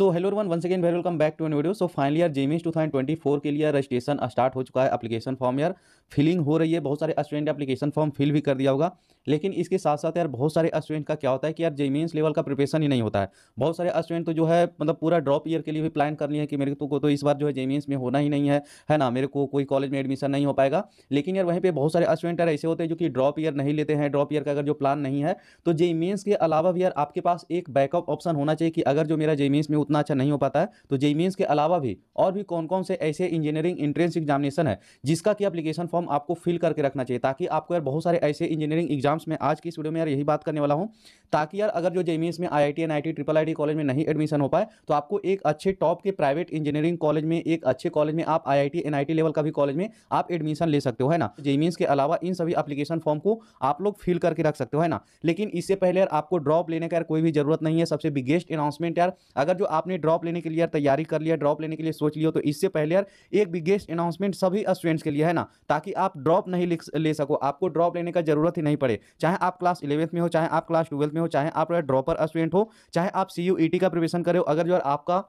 so hello one one second very welcome back to an video so final year JEE Mains two thousand twenty four के लिए registration start हो चुका है application form यार filling हो रही है बहुत सारे स्टूडेंट अपलीकेशन फॉर्म फिल भी कर दिया होगा लेकिन इसके साथ साथ यार बहुत सारे स्टूडेंट का क्या होता है कि यार जेमीन्स लेवल e का प्रिपेशन ही नहीं होता है बहुत सारे स्टूडेंट तो जो है मतलब पूरा ड्रॉप ईयर के लिए भी प्लान कर है कि मेरे को तो, तो इस बार जो है जेमीन्स e में होना ही नहीं है है ना मेरे को कोई कॉलेज में एडमिशन नहीं हो पाएगा लेकिन यार वहीं पर बहुत सारे स्टूडेंट यार ऐसे होते हैं जो कि ड्रॉप ईयर नहीं लेते हैं ड्रॉप ईयर का अगर जो प्लान नहीं है तो जेमीन्स e के अलावा भी यार आपके पास एक बैकअप ऑप्शन होना चाहिए कि अगर जो मेरा जेमीन्स में उतना अच्छा नहीं हो पाता है तो जेई मीन्स के अलावा भी और भी कौन कौन से ऐसे इंजीनियरिंग इंट्रेंस एग्जामिनेशन है जिसका कि एप्लीकेशन फॉर्म आपको फिल करके रखना चाहिए ताकि आपको यार बहुत सारे ऐसे इंजीनियरिंग एग्जाम्स में आज की इस वीडियो में यार यही बात करने वाला हूँ ताकि यार अगर जो जेई मीन्स में I I T triple I college में नहीं एडमिशन हो पाए तो आपको एक अच्छे टॉप के प्राइवेट इंजीनियरिंग कॉलेज में एक अच्छे कॉलेज में आप आई आई लेवल का भी कॉलेज में आप एडमिशन ले सकते हो है ना जेई मीन्स के अलावा इन सभी अपलीकेशन फॉर्म को आप लोग फिल करके रख सकते हो है ना लेकिन इससे पहले यार आपको ड्रॉप लेने का यार कोई भी जरूरत नहीं है सबसे बिगेस्ट अनाउंसमेंट यार अगर जो आपने ड्रॉप लेने के लिए तैयारी कर लिया ड्रॉप लेने के लिए सोच लिया तो इससे पहले यार एक बिगेस्ट अनाउंसमेंट सभी स्टूडेंट्स के लिए है ना ताकि आप ड्रॉप नहीं ले सको आपको ड्रॉप लेने का जरूरत ही नहीं पड़े चाहे आप क्लास इलेवंथ में हो चाहे आप क्लास ट्वेल्थ में हो चाहे आप ड्रॉपर स्टूडेंट हो चाहे आप सी e का प्रिपरेशन करें अगर जो आपका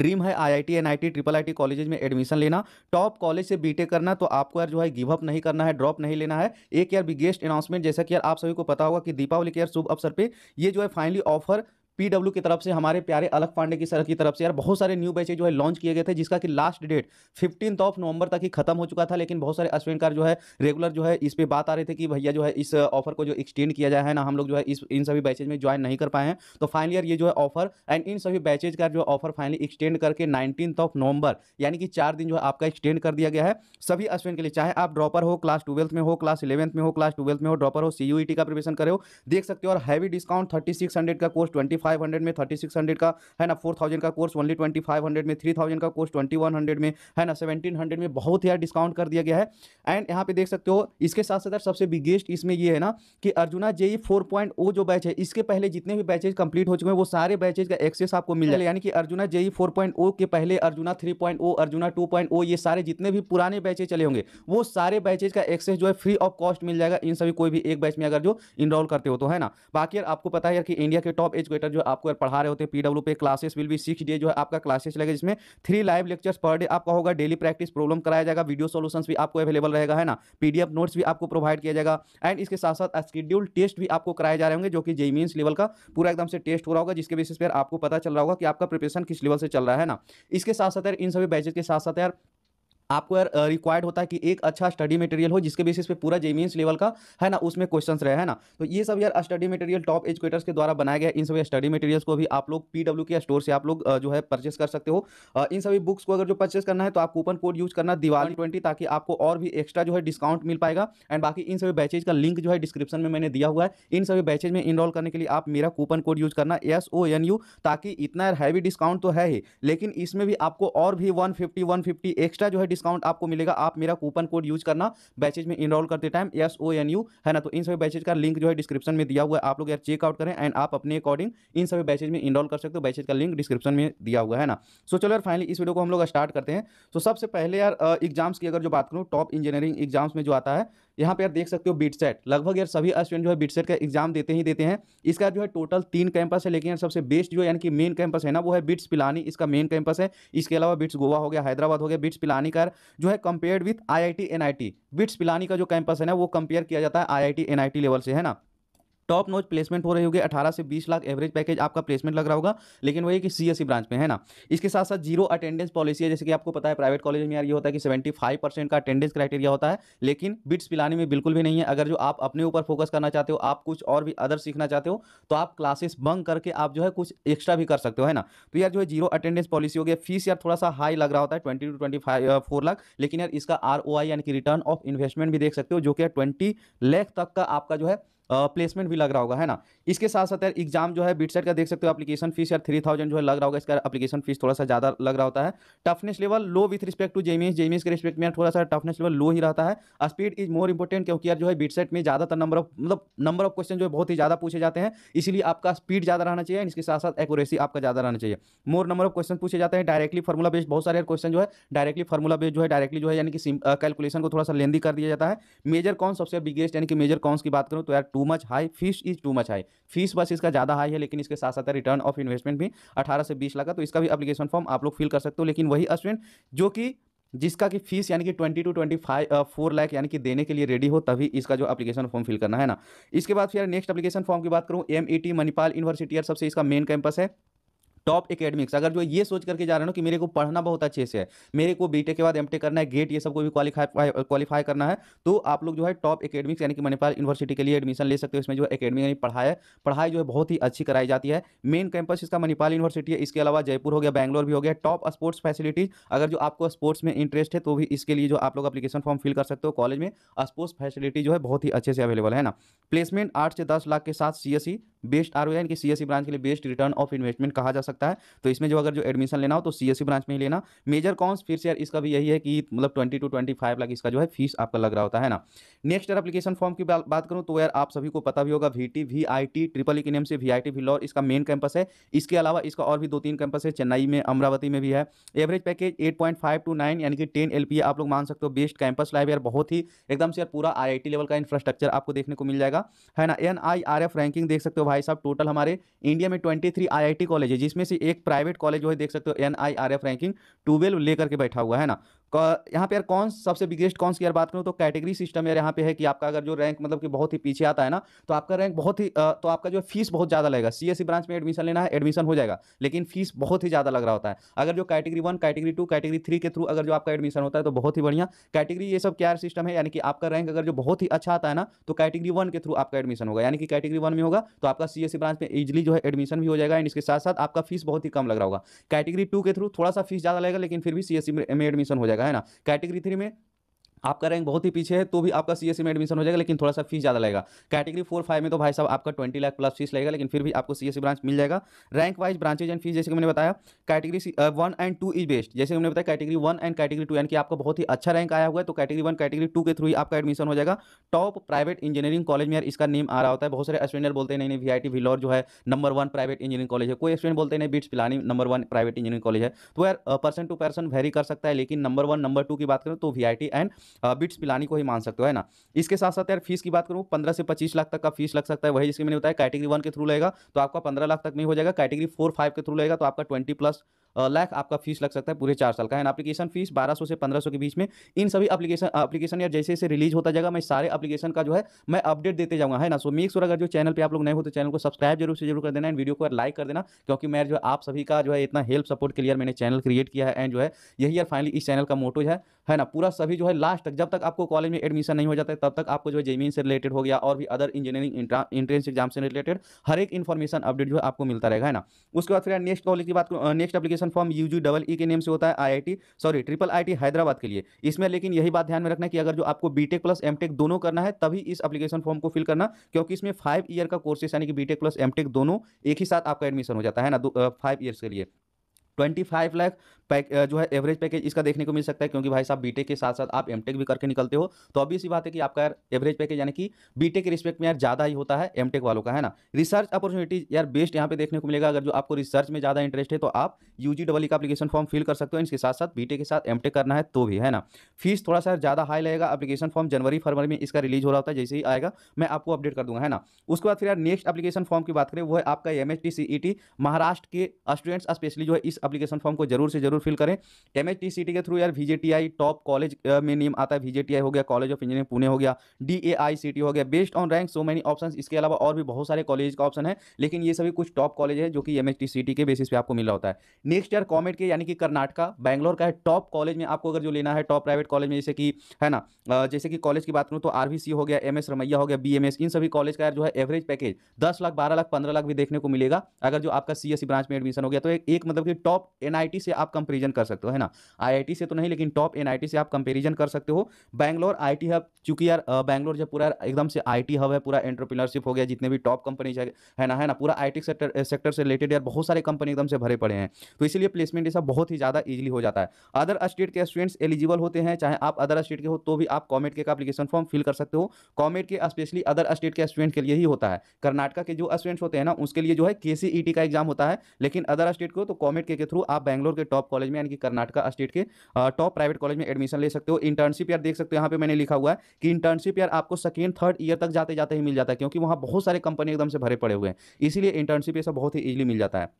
ड्रीम है IIT NIT triple IT colleges में एडमिशन लेना टॉप कॉलेज से बीटेक करना तो आपको यार जो है गिव अप नहीं करना है ड्रॉप नहीं लेना है एक यार बिगेस्ट अनाउंसमेंट जैसा कि यार आप सभी को पता होगा कि दीपावली के यार शुभ अवसर पे ये जो है फाइनली ऑफर पीडब्ल्यू की तरफ से हमारे प्यारे अलग पांडे की सर की तरफ से यार बहुत सारे न्यू बैचे जो है लॉन्च किए गए थे जिसका कि last date fifteen of November तक ही खत्म हो चुका था लेकिन बहुत सारे स्टूडेंट का जो है रेगुलर जो है इस पर बात आ रहे थे कि भैया जो है इस ऑफर को जो एक्सटेंड किया जाए ना हम लोग जो है इस इन सभी बैचेज में ज्वाइन नहीं कर पाए हैं तो फाइनली यार ये जो है ऑफर एंड इन सभी बैचेज का जो ऑफर फाइनली एक्सटेंड करके नाइनटीन ऑफ नवंबर यानी कि चार दिन जो है आपका एक्सटेंड कर दिया गया है सभी स्टूडेंट के लिए चाहे आप ड्रॉपर हो क्लास ट्वेल्थ में हो क्लास इलेवंथ में हो क्लास ट्वेल्थ में हो ड्रॉपर हो सी e का प्रिपेशन करे हो देख सकते हो और हैवी डिस्काउंट थर्टी का कोर्स ट्वेंटी फाइव में 3600 का है ना 4000 का कोर्स ओनली 2500 में 3000 का कोर्स 2100 में है ना 1700 में बहुत ही डिस्काउंट कर दिया गया है एंड यहाँ पे देख सकते हो इसके साथ साथ सबसे बिगेस्ट इसमें ये है ना कि Arjuna JEE four point O जो बैच है इसके पहले जितने भी बैचेज कंप्लीट हो चुके हैं वो सारे बैचेज का एक्सेस आपको मिल जाए यानी कि Arjuna JEE four point O के पहले Arjuna three point O Arjuna two point O ये सारे जितने भी पुराने बैचेज चले होंगे वो सारे बैचेज का एक्सेस जो है फ्री ऑफ कॉस्ट मिल जाएगा इन सभी कोई भी एक बैच में अगर जो इनरोल करते हो तो है ना बाकी यार आपको पता है यार कि इंडिया के टॉप एजुकेटर जो आपको पढ़ा रहे होते हैं पीडब्ल्यू पे classes will be six day जो है आपका क्लासेस लगेगा जिसमें three live lectures per day आपका होगा डेली प्रैक्टिस प्रॉब्लम कराया जाएगा वीडियो सोल्यूशन भी आपको अवेलेबल रहेगा है ना पीडीएफ नोट्स भी आपको प्रोवाइड किया जाएगा एंड इसके साथ साथ स्केड्यूल टेस्ट भी आपको कराए जा रहे होंगे जो कि जेमीन्स लेवल का पूरा एकदम से टेस्ट हो रहा होगा जिसके बेसिस पर आपको पता चल रहा होगा कि आपका प्रिपरेशन किस लेवल से चल रहा है ना इसके साथ साथ यार इन सभी बैचेज के साथ साथ यार आपको यार रिक्वायर्ड होता है कि एक अच्छा स्टडी मटेरियल हो जिसके बेसिस पे पूरा जेमीन्स लेवल का है ना उसमें क्वेश्चन रहे है ना तो ये सब यार स्टडी मटेरियल टॉप एजुकेटर्स के द्वारा बनाया गया इन सभी स्टडी मटेरियल्स को भी आप लोग पी के स्टोर से आप लोग जो है परचेस कर सकते हो इन सभी बुक्स को अगर जो परचेस करना है तो आप कूपन कोड यूज करना दिवाली ट्वेंटी ताकि आपको और भी एक्स्ट्रा जो है डिस्काउंट मिल पाएगा एंड बाकी इन सभी बैचेज का लिंक जो है डिस्क्रिप्शन में मैंने दिया हुआ है इन सभी बैचेज में इनरोल करने के लिए आप मेरा कूपन कोड यूज करना एस ओ एन यू ताकि इतना हैवी डिस्काउंट तो है ही लेकिन इसमें भी आपको और भी वन फिफ्टी एक्स्ट्रा जो है डिस्काउंट आपको मिलेगा आप मेरा कूपन कोड यूज करना बैचेज में इनरोल करते time S O N U है ना तो इन सभी बैचेज का लिंक जो है डिस्क्रिप्शन में दिया हुआ है आप लोग यार चेकआउट करें एंड आप अपने अकॉर्डिंग इन सभी बैचेज में इनरोल कर सकते हो बैचेज का लिंक डिस्क्रिप्शन में दिया हुआ है ना सो चलो यार फाइनली इस वीडियो को हम लोग स्टार्ट करते हैं तो सबसे पहले यार एग्जाम्स की अगर जो बात करूँ टॉप इंजीनियरिंग एग्जाम्स में जो आता है यहाँ पे यार देख सकते हो बीट सेट लगभग यार सभी स्टूडेंट जो है बीट सेट का एग्जाम देते ही देते हैं इसका जो है टोटल तीन कैंपस है लेकिन यार सबसे बेस्ट जो यानी कि मेन कैंपस है ना वो है बीट्स पिलानी इसका मेन कैंपस है इसके अलावा बीट्स गोवा हो गया हैदराबाद हो गया बीट्स पिलानी का जो है compared with I I T N I T BITS Pilani का जो कैंपस है ना वो कंपेयर किया जाता है I I T N I T level से है ना टॉप नोच प्लेसमेंट हो रही होगी अठारह से बीस लाख एवरेज पैकेज आपका प्लेसमेंट लग रहा होगा लेकिन वही कि सी ब्रांच में है ना इसके साथ साथ जीरो अटेंडेंस पॉलिसी है जैसे कि आपको पता है प्राइवेट कॉलेज में यार ये होता है कि सेवेंटी फाइव परसेंट का अटेंडेंस क्राइटेरिया होता है लेकिन बिट्स पिलाने में बिल्कुल भी नहीं है अगर जो आप अपने ऊपर फोकस करना चाहते हो आप कुछ और भी अदर सीखना चाहते हो तो आप क्लासेस बंग करके आप जो है कुछ एक्स्ट्रा भी कर सकते हो है ना तो यार जो है जीरो अटेंडेंस पॉलिसी हो गया फीस यार थोड़ा सा हाई लग रहा होता है twenty to twenty five four lakh लेकिन यार इसका आर यानी कि रिटर्न ऑफ इन्वेस्टमेंट भी देख सकते हो जो कि ट्वेंटी लाख तक का आपका जो है प्लेसमेंट भी लग रहा होगा है ना इसके साथ साथ यार एग्जाम जो है बीटसेट का देख सकते हो अपलीकेशन फीस यार थ्री थाउजेंड जो है लग रहा होगा इसका अपलीकेशन फीस थोड़ा सा ज्यादा लग रहा होता है toughness level low with respect to JEE Mains JEE Mains के रिस्पेक्ट में थोड़ा सा टफनेस लेवल लो ही रहता है स्पीड इज मोर इंपॉर्टेंट क्योंकि यार जो है बीटसेट में ज्यादातर तो नंबर ऑफ मतलब नंबर ऑफ क्वेश्चन जो है बहुत ही ज्यादा पूछे जाते हैं इसीलिए आपका स्पीड ज्यादा रहना चाहिए इसके साथ साथ एक्यूरेसी आपका ज्यादा रहना चाहिए मोर नंबर ऑफ क्वेश्चन पूछे जाते हैं डायरेक्टली फॉर्मुला बेस्ड बहुत सारे क्वेश्चन जो है डायरेक्टली फॉर्मुला बेस्ड जो है डायरेक्टली जो है यानी कि कैलकुलेशन को थोड़ा सा लेंदी कर दिया जाता है मेजर कॉन्स सबसे बिगेस्ट यानी कि मेजर कॉन्स की बात करूँ तो यार too too much high fees is too much high fees बस इसका ज़्यादा हाई है लेकिन इसके साथ साथ रिटर्न ऑफ इन्वेस्टमेंट भी अठारह से बीस लाख तो इसका भी अपलीकेशन फॉर्म आप लोग फिल कर सकते हो लेकिन वही स्टूडेंट जो कि जिसका कि फीस यानी कि twenty to twenty five four lakh यानी कि देने के लिए रेडी हो तभी इसका जो एप्लीकेशन फॉर्म फिल करना है ना इसके बाद फिर नेक्स्ट एप्लीकेशन फॉर्म की बात करूँ एम मणिपाल यूनिवर्सिटी सबसे इसका मेन कैंपस है टॉप एकेडमिक्स अगर जो ये सोच करके जा रहे हो कि मेरे को पढ़ना बहुत अच्छे से है मेरे को बीटेक के बाद एमटेक करना है गेट ये सबको भी क्वालिफाई क्वालिफाई करना है तो आप लोग जो है टॉप एकेडमिक्स यानी कि मणिपाल यूनिवर्सिटी के लिए एडमिशन ले सकते हो इसमें जो है एकेडमी यानी पढ़ाई है पढ़ाई जो है बहुत ही अच्छी कराई जाती है मेन कैंपस इसका मणिपाल यूनिवर्सिटी है इसके अलावा जयपुर हो गया बैंगलोर भी हो गया टॉप स्पोर्ट्स फैसिलिटीज अगर जो आपको स्पोर्ट्स में इंटरेस्ट है तो भी इसके लिए जो आप लोग अपलीकेशन फॉर्म फिल कर सकते हो कॉलेज में स्पोर्ट्स फैसिलिटी जो है बहुत ही अच्छे से अवेलेबल है ना प्लेसमेंट आठ से दस लाख के साथ सी बेस्ट आर यानी कि सी ब्रांच e के लिए बेस्ट रिटर्न ऑफ इन्वेस्टमेंट कहा जा सकता सकता है तो इसमें जो अगर जो एडमिशन लेना हो तो सी ब्रांच e में ही लेना मेजर कॉन्स फिर से यार इसका भी यही है कि मतलब twenty to twenty five lakh इसका जो है फीस आपका लग रहा होता है ना नेक्स्ट यार अपलीकेशन फॉर्म की बात करूँ तो यार आप सभी को पता भी होगा V T V I T triple E के नेम से वी आई टी भिलौर इसका मेन कैंपस है इसके अलावा इसका और भी दो तीन कैंपस है चेन्नई में अमरावती में भी है average package eight point five to nine यानी कि टेन एल पी आप लोग मान सकते हो बेस्ट कैंपस लाइव यार बहुत ही एकदम से यार पूरा आई आई टी लेवल का इंफ्रास्ट्रक्चर आपको देखने को मिल जाएगा है ना N I R F ranking देख सकते हो भाई साहब टोटल हमारे इंडिया में twenty three I I T college है जिसमें उसमें से एक प्राइवेट कॉलेज जो है देख सकते हो N I R F ranking twelve लेकर के बैठा हुआ है ना यहाँ पे यार कौन सबसे बिगेस्ट कौन सी यार बात करूँ तो कैटेगरी सिस्टम यार यहाँ पे है कि आपका अगर जो रैंक मतलब कि बहुत ही पीछे आता है ना तो आपका रैंक बहुत ही तो आपका जो फीस बहुत ज़्यादा लगेगा सी ब्रांच e में एडमिशन लेना है एडमिशन हो जाएगा लेकिन फीस बहुत ही ज़्यादा लग रहा होता है अगर जो category one category two category three के थ्रू अगर जो आपका एडमिशन होता है तो बहुत ही बढ़िया कैटेगरी ये सब क्या सिस्टम है यानी कि आपका रैंक अगर जो बहुत ही अच्छा आता है ना तो कैटेगरी वन के थ्रू आपका एडमिशन होगा यानी कि कैटेगरी वन में होगा तो आपका सी ब्रांच e में इजिली जो है एडमिशन भी हो जाएगा एंड इसके साथ साथ आपका फीस बहुत ही कम लग रहा होगा कैटेगरी टू के थ्रू थोड़ा सा फीस ज़्यादा लगेगा लेकिन फिर भी सी e में एडमिशन हो जाएगा जाएगा है ना कैटेगरी थ्री में आपका रैंक बहुत ही पीछे है तो भी आपका सी e में एडमिशन हो जाएगा लेकिन थोड़ा सा फीस ज़्यादा लगेगा कैटेगरी फोर फाइव में तो भाई साहब आपका ट्वेंटी लाख प्लस फीस लगेगा लेकिन फिर भी आपको सी ब्रांच e मिल जाएगा rank wise branches and fees जैसे कि मैंने बताया category one and two is best जैसे मैंने बताया category one and category two यानी कि आपका बहुत ही अच्छा रैंक आया हुआ है तो कैटेगरी वन कैटेगरी टू के थ्रू आपका एडमिशन हो जाएगा टॉप प्राइवेट इंजीनियरिंग कॉलेज में यार इसका नेम आ रहा होता है बहुत सारे स्टूडेंट बोलते हैं नहीं नहीं वी आई टी जो है number one private engineering college है कोई स्टूडेंट बोलते हैं नहीं BITS Pilani number one private engineering college है तो यार पर्सन टू पर्सन वेरी कर सकता है लेकिन नंबर वन नंबर टू की बात करें तो वी एंड बिट्स पिलानी को ही मान सकते हो है ना इसके साथ साथ यार फीस की बात करूँ पंद्रह से पच्चीस लाख तक का फीस लग सकता है वही जिसके मैंने बताया कैटेगरी वन के थ्रू लगेगा तो आपका पंद्रह लाख तक में हो जाएगा कैटेगरी फोर फाइव के थ्रू लगेगा तो आपका ट्वेंटी प्लस लाख आपका फीस लग सकता है पूरे चार साल का है ना एप्लीकेशन फीस 1200 से 1500 के बीच में इन सभी एप्लीकेशन एप्लीकेशन या जैसे जैसे रिलीज होता जाएगा मैं सारे एप्लीकेशन का जो है मैं अपडेट देते जाऊँगा है ना सो मेक सर अगर जो चैनल पर आप लोग नए हो तो चैनल को सब्सक्राइब जरूर से जरूर कर देना एंड वीडियो को लाइक कर देना क्योंकि मैं जो आप सभी का जो है इतना हेल्प सपोर्ट के लिए मैंने चैनल क्रिएट किया है एंड जो है यही यार फाइनली इस चैनल का मोटो है है ना पूरा सभी जो है लास्ट तक जब तक आपको कॉलेज में एडमिशन नहीं हो जाता है तब तक आपको जो है जेमीन से रिलेटेड हो गया और भी अदर इंजीनियरिंग इंट्रेंस एग्जाम से रिलेटेड हर एक इन्फॉर्मेशन अपडेट जो है आपको मिलता रहेगा है ना उसके बाद फिर नेक्स्ट कॉलेज की बात next application form U G double E के नेम से होता है I sorry triple I Hyderabad के लिए इसमें लेकिन यही बात ध्यान में रखना कि अगर जो आपको बी प्लस एमटेक दोनों करना है तभी इस एप्लीकेशन फॉर्म को फिल करना क्योंकि इसमें फाइव ईयर का कोर्सेस यानी कि बी प्लस एम दोनों एक ही साथ आपका एडमिशन हो जाता है ना फाइव ईयर्स के लिए ट्वेंटी फाइव लाख जो है एवरेज पैकेज इसका देखने को मिल सकता है क्योंकि भाई साहब बीटेक के साथ साथ आप एमटेक भी करके निकलते हो तो अभी इसी बात है कि आपका यार एवरेज पैकेज यानी कि बीटेक के रिस्पेक्ट में यार ज़्यादा ही होता है एमटेक वालों का है ना रिसर्च अपॉर्चुनिटीज यार बेस्ट यहाँ पे देखने को मिलेगा अगर जो आपको रिसर्च में ज़्यादा इंटरेस्ट है तो आप यू जी डबल का अपलीकेशन फॉर्म फिल कर सकते हो इसके साथ साथ बीटेक के साथ एमटेक करना है तो भी है ना फीस थोड़ा सा ज़्यादा हाई लगेगा अपलीकेशन फॉर्म जनवरी फरवरी में इसका रिलीज हो रहा होता है जैसे ही आएगा मैं आपको अपडेट कर दूंगा है ना उसके बाद फिर यार नेक्स्ट अपलीकेशन फॉर्म की बात करें वो है आपका एम एच e महाराष्ट्र के स्टूडेंट्स स्पेशली जो है इस अपलीकेशन फॉर्म को जरूर से जरूर फिल करें एम के थ्रू यार वी टॉप कॉलेज में नेम आता है वी हो गया कॉलेज ऑफ इंजीनियरिंग पुणे हो गया डी हो गया based on rank so many option इसके अलावा और भी बहुत सारे कॉलेज का ऑप्शन है लेकिन ये सभी कुछ टॉप कॉलेज है जो कि एम के बेसिस पे आपको मिला होता है नेक्स्ट ईयर कॉमेट के यानी कि कर्नाटका बैंगलोर का है टॉप कॉलेज में आपको अगर जो लेना है टॉप प्राइवेट कॉलेज में जैसे कि है ना जैसे कि कॉलेज की बात करूँ तो आर हो गया एम रमैया हो गया बी इन सभी कॉलेज का जो है एवरेज पैकेज दस लाख बारह लाख पंद्रह लाख भी देखने को मिलेगा अगर जो आपका सी ब्रांच e में एडमिशन हो गया तो एक मतलब कि टॉप टॉप एनआईटी से आप कंपेरिजन कर सकते हो है ना आईआईटी से तो नहीं लेकिन टॉप एनआईटी से आप कंपेरिजन कर सकते हो बैंगलोर आईटी हब चूंकि यार बैंगलोर जब पूरा एकदम से आईटी हब है पूरा एंटरप्रीनरशिप हो गया जितने भी टॉप कंपनीज है ना है ना पूरा आईटी सेक्टर सेक्टर से रिलेटेड यार बहुत सारे कंपनी एकदम से भरे पड़े हैं तो इसलिए प्लेसमेंट ऐसा बहुत ही ज़्यादा ईजिली हो जाता है अदर स्टेट के स्टूडेंट्स एलिजिबल होते हैं चाहे आप अदर स्टेट के हो तो भी आप कॉमेट के अपलीकेशन फॉर्म फिल कर सकते हो कॉमेट के स्पेशली अदर स्टेट के स्टूडेंट के लिए ही होता है कर्नाटका के जो स्टूडेंट्स होते हैं ना उसके लिए जो है के का एग्जाम होता है लेकिन अदर स्टेट को तो कॉमेट के के थ्रू आप बैंगलोर के टॉप कॉलेज में यानी कि कर्नाटका स्टेट के टॉप प्राइवेट कॉलेज में एडमिशन ले सकते हो इंटर्नशिप यार देख सकते हो यहाँ पे मैंने लिखा हुआ है कि इंटर्नशिप यार आपको सेकेंड थर्ड ईयर तक जाते जाते ही मिल जाता है क्योंकि वहाँ बहुत सारे कंपनी एकदम से भरे पड़े हुए हैं इसीलिए इंटर्नशिप ये सब बहुत ही ईजिली मिल जाता है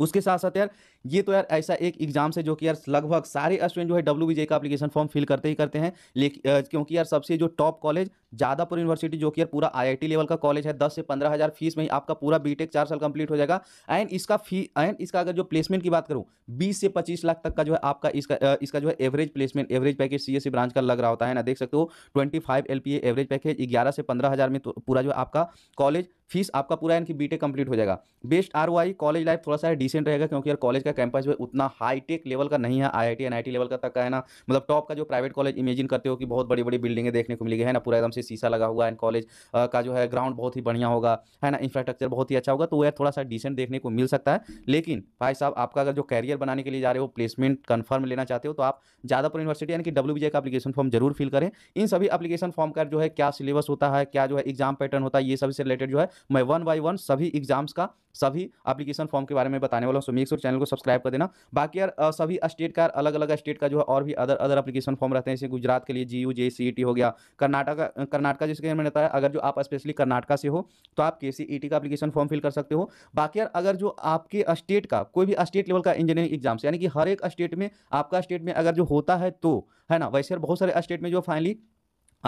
उसके साथ साथ यार ये तो यार ऐसा एक एग्जाम से जो कि यार लगभग सारे स्टूडेंट जो है डब्ल्यू का एप्लीकेशन फॉर्म फिल करते ही करते हैं लेकिन क्योंकि यार सबसे जो टॉप कॉलेज जादापुर यूनिवर्सिटी जो कि यार पूरा आईआईटी लेवल का कॉलेज है दस से पंद्रह हज़ार फीस में ही आपका पूरा बीटेक चार साल कंप्लीट हो जाएगा एंड इसका फी एंड इसका अगर जो प्लेसमेंट की बात करूँ बीस से पच्चीस लाख तक का जो है आपका इसका इसका जो है average placement average package C branch का लग रहा होता है ना देख सकते हो ट्वेंटी फाइव एवरेज पैकेज ग्यारह से पंद्रह में तो पूरा जो आपका कॉलेज फीस आपका पूरा यानी कि बी कंप्लीट हो जाएगा बेस्ट आर कॉलेज लाइफ थोड़ा सा डिसेंट रहेगा क्योंकि यार कॉलेज का कैंपस जो उतना हाईटेक लेवल का नहीं है आई आई लेवल का तक का है ना मतलब टॉप का जो प्राइवेट कॉलेज इमेजिन करते हो कि बहुत बड़ी बड़ी बिल्डिंगें देखने को मिलेगी है ना पूरा एकदम से शीशा लगा हुआ है कॉलेज का जो है ग्राउंड बहुत ही बढ़िया होगा है ना इंफ्रास्ट्रक्चर बहुत ही अच्छा होगा तो यार थोड़ा सा डिसेंट देखने को मिल सकता है लेकिन भाई साहब आपका अगर जो कैरियर बनाने के लिए जा रहे हो प्लेसमेंट कन्फर्म लेना चाहते हो तो आप ज़्यादापुर यूनिवर्सिटी यानी कि डब्ल्यू का अपलीकेशन फॉर्म जरूर फिल करें इन सभी अपलीकेशन फॉर्म का जो है क्या सिलेबस होता है क्या जो है एग्जाम पैटर्न होता है ये सबसे रिलेटेड जो है मैं वन बाई वन सभी एग्जाम्स का सभी अपलीकेशन फॉर्म के बारे में बता बताने वाला हूँ सो मेक श्योर चैनल को सब्सक्राइब कर देना बाकी यार सभी स्टेट का अलग अलग स्टेट का जो है और भी अदर अदर अप्लीकेशन फॉर्म रहते हैं जैसे गुजरात के लिए जी you J C E T हो गया कर्नाटका कर्नाटका जिसके मैंने बताया अगर जो आप स्पेशली कर्नाटका से हो तो आप के सी ई टी का अपलीकेशन फॉर्म फिल कर सकते हो बाकी यार अगर जो आपके स्टेट का कोई भी स्टेट लेवल का इंजीनियरिंग एग्जाम्स यानी कि हर एक स्टेट में आपका स्टेट में अगर जो होता है तो है ना वैसे बहुत सारे स्टेट में जो फाइनली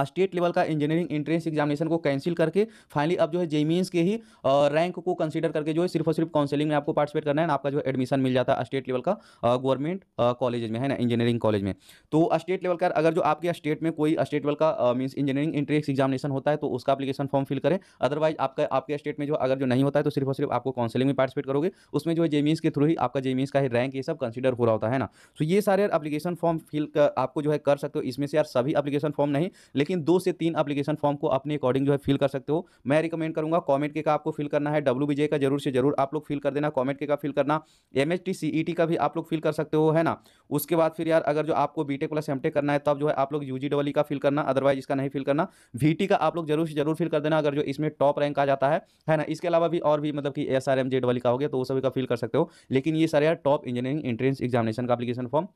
स्टेट हाँ, लेवल का इंजीनियरिंग एंट्रेंस एग्जामिनेशन को कैंसिल करके फाइनली अब जो है जेमीन्स के ही रैंक को कंसीडर करके जो है सिर्फ और सिर्फ काउंसिलिंग में आपको पार्टिसिपेट करना है आपका जो एडमिशन मिल जाता है स्टेट लेवल का गवर्नमेंट कॉलेज में है ना इंजीनियरिंग कॉलेज में तो स्टेट लेवल का अगर जो आपके स्टेट में कोई स्टेट लेवल का मीन्स इंजीनियरिंग एंट्रेंस एग्जामिनेशन होता है तो उसका अपलीकेशन फॉर्म फिल करें अदरवाइज आपका आपके स्टेट में जो अगर जो नहीं होता है तो सिर्फ और सिर्फ आपको काउंसिलिंग में पार्टिसिपेट करोगे उसमें जो है जेमीन्स के थ्रू ही आपका जेमीन्स का ही रैंक ये सब कंसिडर हो रहा होता है ना तो ये सारे अपलीकेशन फॉर्म फिल आपको जो है कर सकते हो इसमें से यार सभी अपलीकेशन फॉर्म नहीं लेकिन दो से तीन अप्लीकेशन फॉर्म को अपने अकॉर्डिंग जो है फिल कर सकते हो मैं रिकमेंड करूँगा कॉमेंट के का आपको फिल करना है डब्ल्यू का जरूर से जरूर आप लोग फिल कर देना कॉमेंट के का फिल करना एम e का भी आप लोग फिल कर सकते हो है ना उसके बाद फिर यार अगर जो आपको बीटेक प्लस एमटेक करना है तब जो है आप लोग यूजी डबली e का फिल करना अदरवाइज इसका नहीं फिल करना वीटी का आप लोग जरूर से जरूर फिल कर देना अगर जो इसमें टॉप रैंक आ जाता है है ना इसके अलावा भी और भी मतलब कि S R M J double का हो गया तो वो सभी का फिल कर सकते हो लेकिन ये सारे यार टॉप इंजीनियरिंग एंट्रेंस एग्जामिनेशन का अपलीकेशन फॉर्म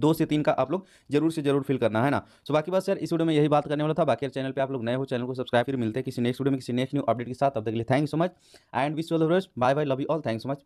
दो से तीन का आप लोग जरूर से जरूर फिल करना है ना सो बाकी बात सर इस वीडियो में यही बात करने वाला था बाकी चैनल पे आप लोग नए हो चैनल को सब्सक्राइब फिर मिलते हैं किसी नेक्स्ट वीडियो में किसी नेक्स्ट न्यू अपडेट के साथ अब तक लिए thank so much and wish all the bye bye love you all thank so much